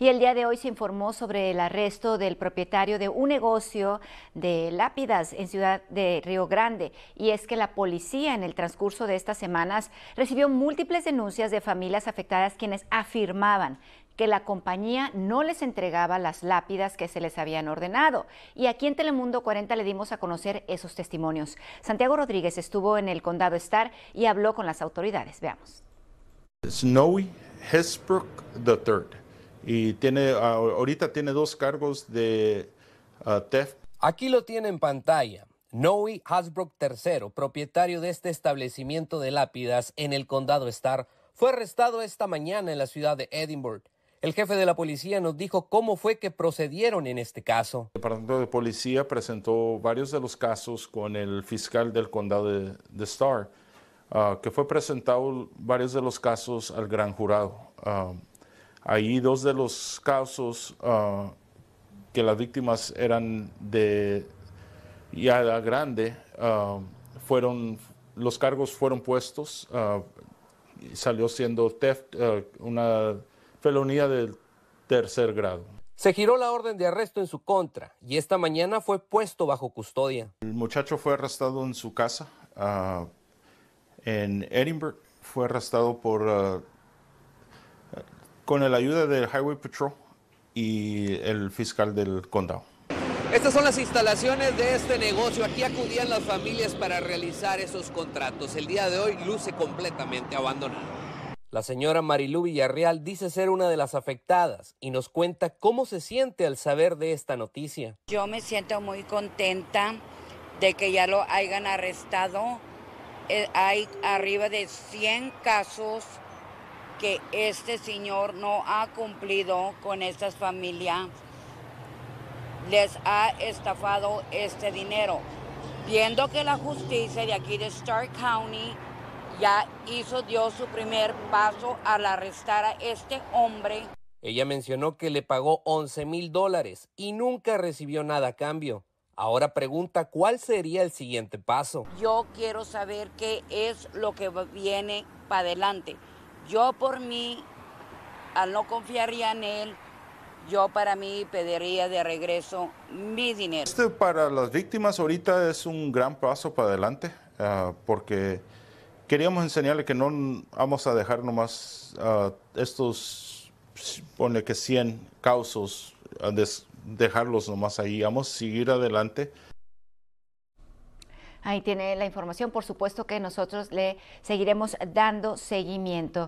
Y el día de hoy se informó sobre el arresto del propietario de un negocio de lápidas en Ciudad de Río Grande. Y es que la policía en el transcurso de estas semanas recibió múltiples denuncias de familias afectadas quienes afirmaban que la compañía no les entregaba las lápidas que se les habían ordenado. Y aquí en Telemundo 40 le dimos a conocer esos testimonios. Santiago Rodríguez estuvo en el condado Star y habló con las autoridades. Veamos. Snowy Hesbrook III y tiene, ahorita tiene dos cargos de e Aquí lo tiene en pantalla. Noe Hasbrook III, propietario de este establecimiento de lápidas en el condado Star, fue arrestado esta mañana en la ciudad de Edinburgh. El jefe de la policía nos dijo cómo fue que procedieron en este caso. El departamento de policía presentó varios de los casos con el fiscal del condado de, Star, ah, que fue presentado varios de los casos al gran jurado. Ah, Ahí dos de los casos ah, que las víctimas eran de ya edad grande, ah, fueron, los cargos fueron puestos, ah, y salió siendo theft, una felonía del tercer grado. Se giró la orden de arresto en su contra y esta mañana fue puesto bajo custodia. El muchacho fue arrestado en su casa en Edinburgh, fue arrestado por con la ayuda del Highway Patrol y el fiscal del condado. Estas son las instalaciones de este negocio. Aquí acudían las familias para realizar esos contratos. El día de hoy luce completamente abandonado. La señora Marilu Villarreal dice ser una de las afectadas y nos cuenta cómo se siente al saber de esta noticia. Yo me siento muy contenta de que ya lo hayan arrestado. Eh, hay arriba de 100 casos que este señor no ha cumplido con estas familias, les ha estafado este dinero. Viendo que la justicia de aquí de Stark County ya hizo Dios su primer paso al arrestar a este hombre. Ella mencionó que le pagó 11 mil dólares y nunca recibió nada a cambio. Ahora pregunta cuál sería el siguiente paso. Yo quiero saber qué es lo que viene para adelante. Yo por mí, al no confiaría en él, yo para mí pediría de regreso mi dinero. Este para las víctimas ahorita es un gran paso para adelante, ah, porque queríamos enseñarle que no vamos a dejar nomás ah, estos, pone que 100 causos, dejarlos nomás ahí, vamos a seguir adelante. Ahí tiene la información, por supuesto que nosotros le seguiremos dando seguimiento.